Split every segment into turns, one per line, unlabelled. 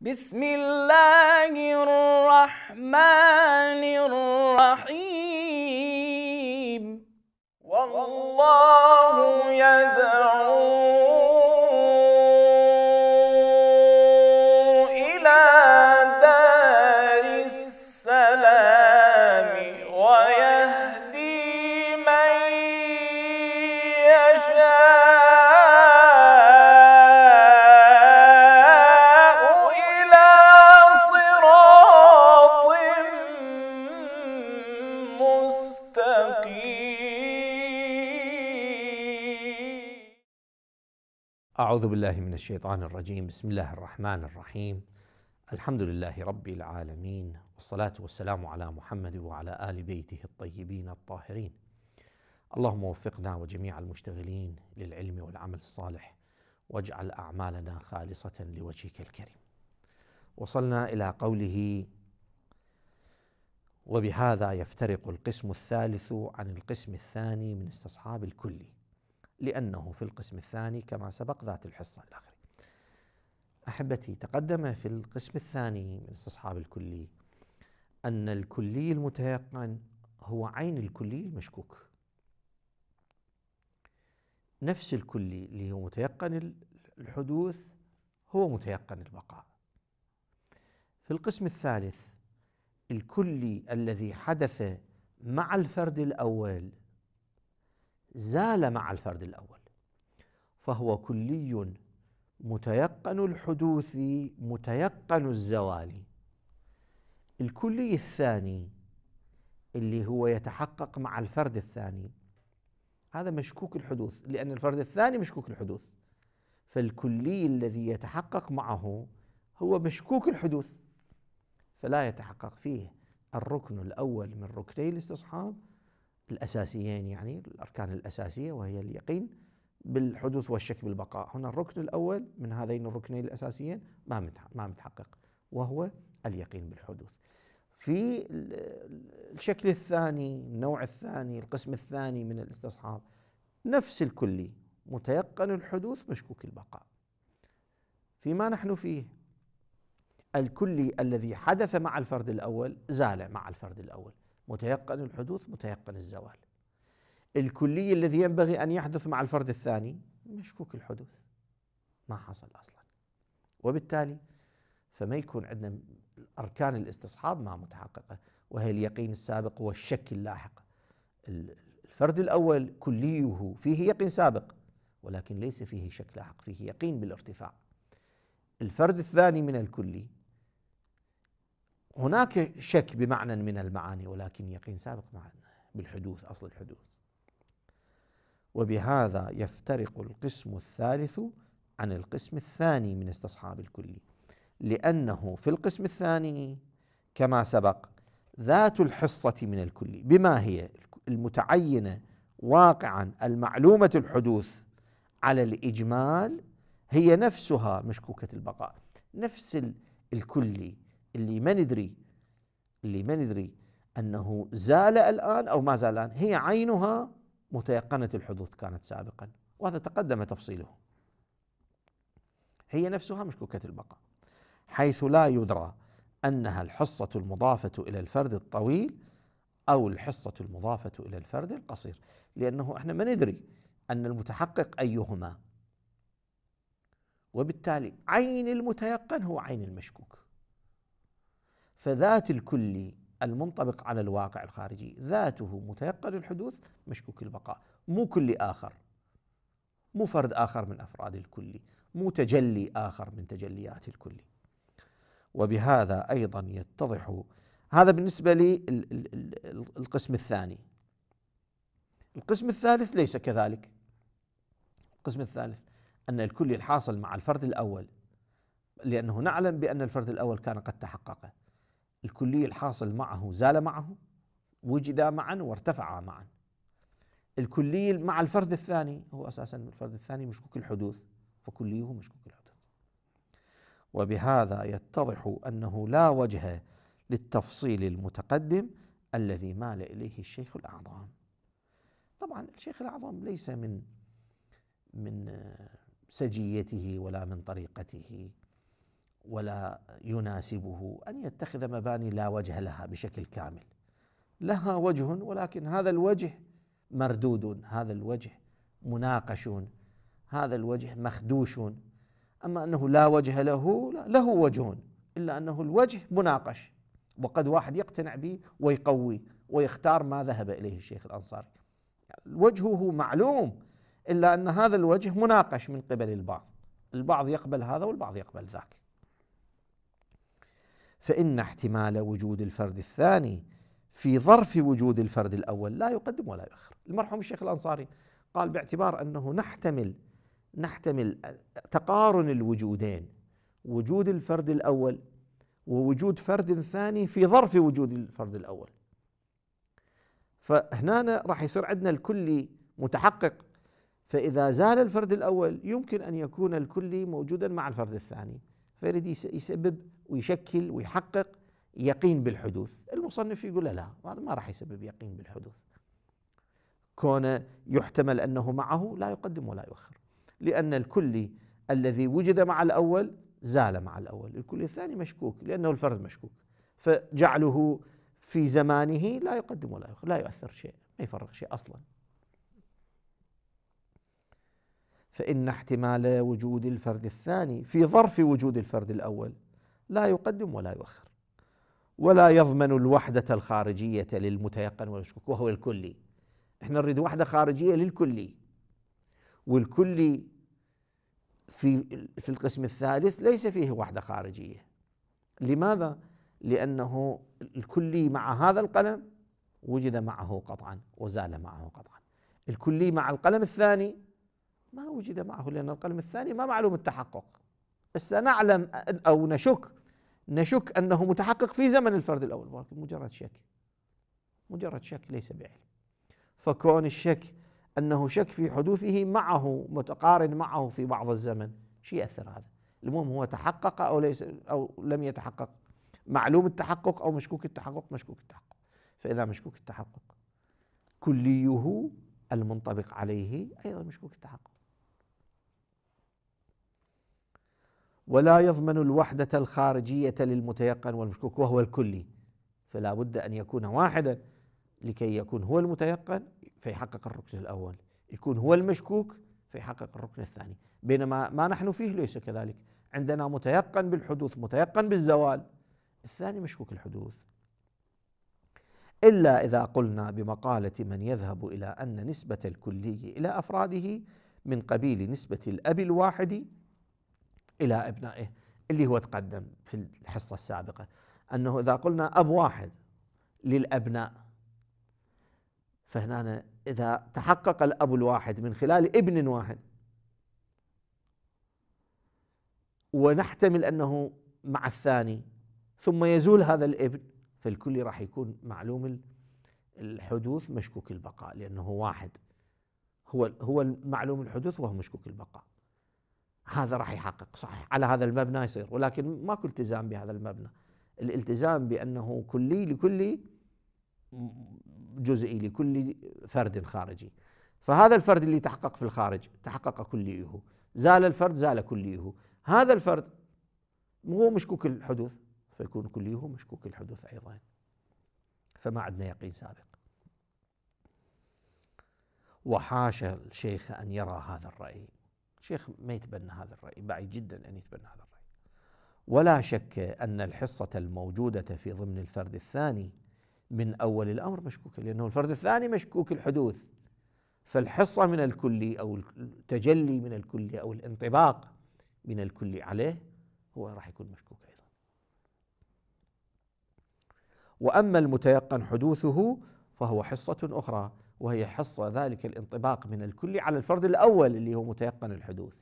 بسم الله الرحمن الرحيم والله يدعو أعوذ بالله من الشيطان الرجيم بسم الله الرحمن الرحيم الحمد لله رب العالمين والصلاة والسلام على محمد وعلى آل بيته الطيبين الطاهرين اللهم وفقنا وجميع المشتغلين للعلم والعمل الصالح واجعل أعمالنا خالصة لوجهك الكريم وصلنا إلى قوله وبهذا يفترق القسم الثالث عن القسم الثاني من استصحاب الكلي لأنه في القسم الثاني كما سبق ذات الحصة إلى آخره. أحبتي تقدم في القسم الثاني من استصحاب الكلي أن الكلي المتيقن هو عين الكلي المشكوك نفس الكلي اللي هو متيقن الحدوث هو متيقن البقاء في القسم الثالث الكلي الذي حدث مع الفرد الأول زال مع الفرد الأول فهو كلي متيقن الحدوث متيقن الزوال الكلي الثاني اللي هو يتحقق مع الفرد الثاني هذا مشكوك الحدوث لأن الفرد الثاني مشكوك الحدوث فالكلي الذي يتحقق معه هو مشكوك الحدوث فلا يتحقق فيه الركن الأول من ركني الاستصحاب الأساسيين يعني الأركان الأساسية وهي اليقين بالحدوث والشك بالبقاء هنا الركن الأول من هذين الركنين الأساسيين ما ما متحقق وهو اليقين بالحدوث في الشكل الثاني النوع الثاني القسم الثاني من الاستصحاب نفس الكلي متيقن الحدوث مشكوك البقاء فيما نحن فيه الكلي الذي حدث مع الفرد الأول زال مع الفرد الأول متيقن الحدوث متيقن الزوال الكلي الذي ينبغي أن يحدث مع الفرد الثاني مشكوك الحدوث ما حصل أصلا وبالتالي فما يكون عندنا أركان الاستصحاب ما متحققة وهي اليقين السابق والشك اللاحق الفرد الأول كليه فيه يقين سابق ولكن ليس فيه شك لاحق فيه يقين بالارتفاع الفرد الثاني من الكلي هناك شك بمعنى من المعاني ولكن يقين سابق معنا بالحدوث أصل الحدوث وبهذا يفترق القسم الثالث عن القسم الثاني من استصحاب الكلي لأنه في القسم الثاني كما سبق ذات الحصة من الكلي بما هي المتعينة واقعا المعلومة الحدوث على الإجمال هي نفسها مشكوكة البقاء نفس الكلي اللي ما ندري اللي ما ندري انه زال الان او ما زال الان هي عينها متيقنه الحدوث كانت سابقا وهذا تقدم تفصيله هي نفسها مشكوكه البقاء حيث لا يدرى انها الحصه المضافه الى الفرد الطويل او الحصه المضافه الى الفرد القصير لانه احنا ما ندري ان المتحقق ايهما وبالتالي عين المتيقن هو عين المشكوك فذات الكلي المنطبق على الواقع الخارجي ذاته متيقن الحدوث مشكوك البقاء مو كلي آخر مو فرد آخر من أفراد الكلي مو تجلي آخر من تجليات الكلي وبهذا أيضا يتضح هذا بالنسبة للقسم الثاني القسم الثالث ليس كذلك القسم الثالث أن الكلي الحاصل مع الفرد الأول لأنه نعلم بأن الفرد الأول كان قد تحقق الكلي الحاصل معه زال معه وجدا معا وارتفعا معا الكلي مع الفرد الثاني هو أساسا الفرد الثاني مشكوك الحدوث فكليه مشكوك الحدوث وبهذا يتضح أنه لا وجه للتفصيل المتقدم الذي مال إليه الشيخ الأعظم طبعا الشيخ الأعظم ليس من من سجيته ولا من طريقته ولا يناسبه ان يتخذ مباني لا وجه لها بشكل كامل لها وجه ولكن هذا الوجه مردود هذا الوجه مناقش هذا الوجه مخدوش اما انه لا وجه له له وجه الا انه الوجه مناقش وقد واحد يقتنع به ويقوي ويختار ما ذهب اليه الشيخ الانصاري وجهه معلوم الا ان هذا الوجه مناقش من قبل البعض البعض يقبل هذا والبعض يقبل ذاك فإن احتمال وجود الفرد الثاني في ظرف وجود الفرد الأول لا يقدم ولا يؤخر المرحوم الشيخ الأنصاري قال باعتبار أنه نحتمل نحتمل تقارن الوجودين وجود الفرد الأول ووجود فرد ثاني في ظرف وجود الفرد الأول فهنا راح يصير عندنا الكلي متحقق فإذا زال الفرد الأول يمكن أن يكون الكلي موجودا مع الفرد الثاني فيريد يسبب ويشكل ويحقق يقين بالحدوث المصنف يقول لا هذا ما راح يسبب يقين بالحدوث كونه يحتمل أنه معه لا يقدم ولا يؤخر لأن الكلي الذي وجد مع الأول زال مع الأول الكلي الثاني مشكوك لأنه الفرد مشكوك فجعله في زمانه لا يقدم ولا يؤخر لا يؤثر شيء ما يفرق شيء أصلاً فإن احتمال وجود الفرد الثاني في ظرف وجود الفرد الأول لا يقدم ولا يؤخر ولا يضمن الوحدة الخارجية للمتيقن والمشكوك وهو الكلي احنا نريد وحدة خارجية للكلي والكلي في في القسم الثالث ليس فيه وحدة خارجية لماذا؟ لأنه الكلي مع هذا القلم وجد معه قطعا وزال معه قطعا الكلي مع القلم الثاني ما وجد معه لأن القلم الثاني ما معلوم التحقق سنعلم أو نشك نشك أنه متحقق في زمن الفرد الأول ولكن مجرد شك مجرد شك ليس بعلم فكون الشك أنه شك في حدوثه معه متقارن معه في بعض الزمن شو يأثر هذا المهم هو تحقق أو ليس أو لم يتحقق معلوم التحقق أو مشكوك التحقق مشكوك التحقق فإذا مشكوك التحقق كليه المنطبق عليه أيضا مشكوك التحقق ولا يضمن الوحدة الخارجية للمتيقن والمشكوك وهو الكلي فلا بد أن يكون واحدا لكي يكون هو المتيقن فيحقق الركن الأول يكون هو المشكوك فيحقق الركن الثاني بينما ما نحن فيه ليس كذلك عندنا متيقن بالحدوث متيقن بالزوال الثاني مشكوك الحدوث إلا إذا قلنا بمقالة من يذهب إلى أن نسبة الكلي إلى أفراده من قبيل نسبة الأب الواحد إلى أبنائه اللي هو تقدم في الحصة السابقة أنه إذا قلنا أب واحد للأبناء فهنا إذا تحقق الأب الواحد من خلال ابن واحد ونحتمل أنه مع الثاني ثم يزول هذا الابن فالكل راح يكون معلوم الحدوث مشكوك البقاء لأنه واحد هو هو معلوم الحدوث وهو مشكوك البقاء هذا راح يحقق صحيح على هذا المبنى يصير ولكن ماكو التزام بهذا المبنى الالتزام بانه كلي لكل جزئي لكل فرد خارجي فهذا الفرد اللي تحقق في الخارج تحقق كليه زال الفرد زال كليه هذا الفرد هو مشكوك الحدوث فيكون كليه مشكوك الحدوث ايضا فما عندنا يقين سابق وحاشا الشيخ ان يرى هذا الراي الشيخ ما يتبنى هذا الرأي بعيد جدا أن يتبنى هذا الرأي ولا شك أن الحصة الموجودة في ضمن الفرد الثاني من أول الأمر مشكوكة لأنه الفرد الثاني مشكوك الحدوث فالحصة من الكلي أو التجلي من الكلي أو الانطباق من الكلي عليه هو راح يكون مشكوك أيضا وأما المتيقن حدوثه فهو حصة أخرى وهي حصة ذلك الانطباق من الكل على الفرد الأول اللي هو متيقن الحدوث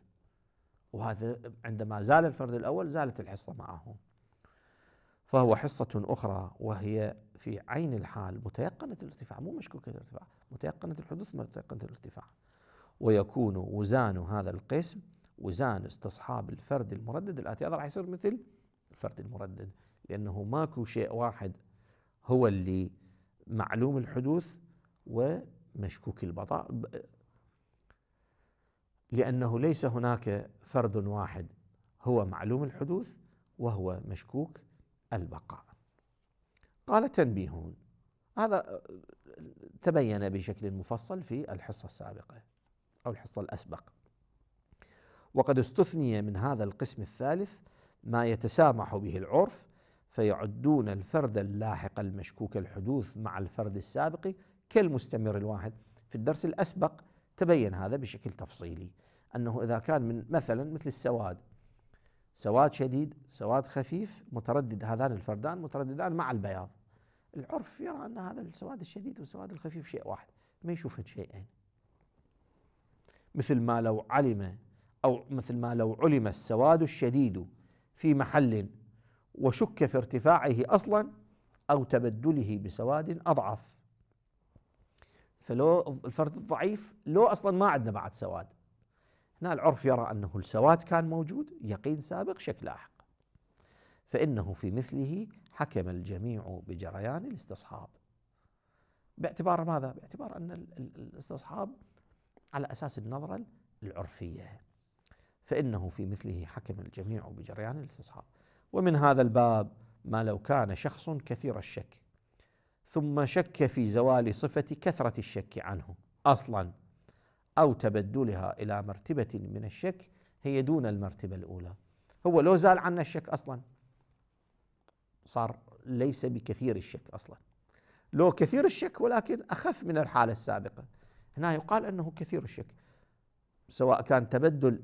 وهذا عندما زال الفرد الأول زالت الحصة معه فهو حصة أخرى وهي في عين الحال متيقنة الارتفاع مو مشكوكة الارتفاع متيقنة الحدوث متيقنة الارتفاع ويكون وزان هذا القسم وزان استصحاب الفرد المردد الآتي هذا راح يصير مثل الفرد المردد لأنه ماكو شيء واحد هو اللي معلوم الحدوث ومشكوك البطاء لأنه ليس هناك فرد واحد هو معلوم الحدوث وهو مشكوك البقاء قال تنبيهون هذا تبين بشكل مفصل في الحصة السابقة أو الحصة الأسبق وقد استثني من هذا القسم الثالث ما يتسامح به العرف فيعدون الفرد اللاحق المشكوك الحدوث مع الفرد السابق كالمستمر الواحد في الدرس الأسبق تبين هذا بشكل تفصيلي أنه إذا كان من مثلا مثل السواد سواد شديد سواد خفيف متردد هذان الفردان مترددان مع البياض العرف يرى أن هذا السواد الشديد والسواد الخفيف شيء واحد ما يشوف شيئين مثل ما لو علم أو مثل ما لو علم السواد الشديد في محل وشك في ارتفاعه أصلا أو تبدله بسواد أضعف فلو الفرد الضعيف لو اصلا ما عندنا بعد سواد هنا العرف يرى انه السواد كان موجود يقين سابق شك لاحق فانه في مثله حكم الجميع بجريان الاستصحاب باعتبار ماذا؟ باعتبار ان الاستصحاب على اساس النظره العرفيه فانه في مثله حكم الجميع بجريان الاستصحاب ومن هذا الباب ما لو كان شخص كثير الشك ثم شك في زوال صفة كثرة الشك عنه أصلا أو تبدلها إلى مرتبة من الشك هي دون المرتبة الأولى هو لو زال عنا الشك أصلا صار ليس بكثير الشك أصلا لو كثير الشك ولكن أخف من الحالة السابقة هنا يقال أنه كثير الشك سواء كان تبدل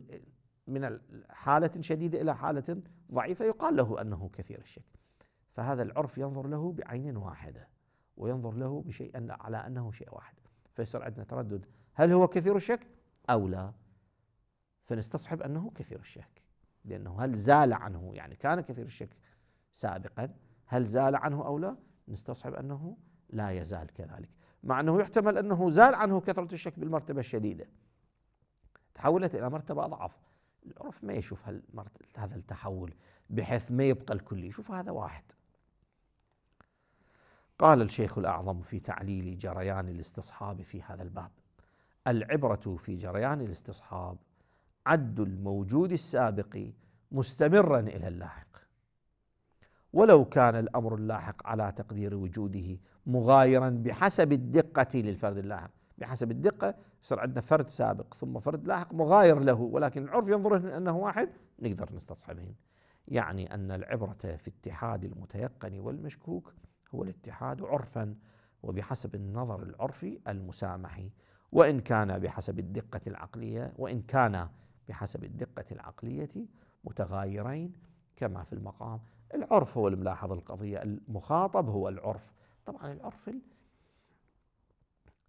من حالة شديدة إلى حالة ضعيفة يقال له أنه كثير الشك فهذا العرف ينظر له بعين واحدة وينظر له بشيء على أنه شيء واحد فيصير عندنا تردد هل هو كثير الشك أو لا فنستصحب أنه كثير الشك لأنه هل زال عنه يعني كان كثير الشك سابقا هل زال عنه أو لا نستصحب أنه لا يزال كذلك مع أنه يحتمل أنه زال عنه كثرة الشك بالمرتبة الشديدة تحولت إلى مرتبة أضعف العرف ما يشوف هذا التحول بحيث ما يبقى الكلي يشوف هذا واحد قال الشيخ الأعظم في تعليل جريان الاستصحاب في هذا الباب العبرة في جريان الاستصحاب عد الموجود السابق مستمرا إلى اللاحق ولو كان الأمر اللاحق على تقدير وجوده مغايرا بحسب الدقة للفرد اللاحق بحسب الدقة يصير عندنا فرد سابق ثم فرد لاحق مغاير له ولكن العرف ينظر أنه واحد نقدر نستصحبه يعني أن العبرة في اتحاد المتيقن والمشكوك هو الاتحاد عرفا وبحسب النظر العرفي المسامحي وإن كان بحسب الدقة العقلية وإن كان بحسب الدقة العقلية متغايرين كما في المقام العرف هو الملاحظ القضية المخاطب هو العرف طبعا العرف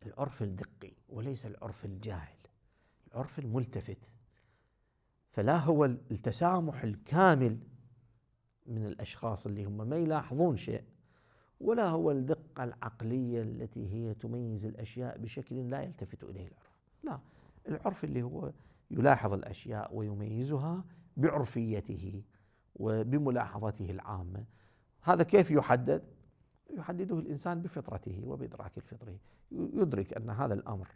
العرف الدقي وليس العرف الجاهل العرف الملتفت فلا هو التسامح الكامل من الاشخاص اللي هم ما يلاحظون شيء ولا هو الدقة العقلية التي هي تميز الأشياء بشكل لا يلتفت إليه العرف لا العرف اللي هو يلاحظ الأشياء ويميزها بعرفيته وبملاحظته العامة هذا كيف يحدد؟ يحدده الإنسان بفطرته وبإدراك الفطري يدرك أن هذا الأمر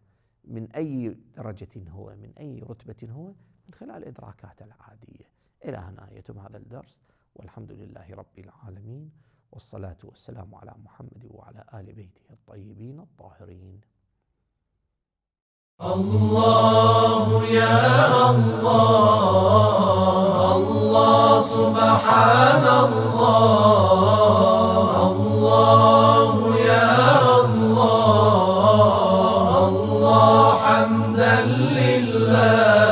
من أي درجة هو من أي رتبة هو من خلال إدراكاته العادية إلى هنا يتم هذا الدرس والحمد لله رب العالمين والصلاة والسلام على محمد وعلى آل بيته الطيبين الطاهرين الله يا الله الله سبحان الله الله يا الله الله حمدا لله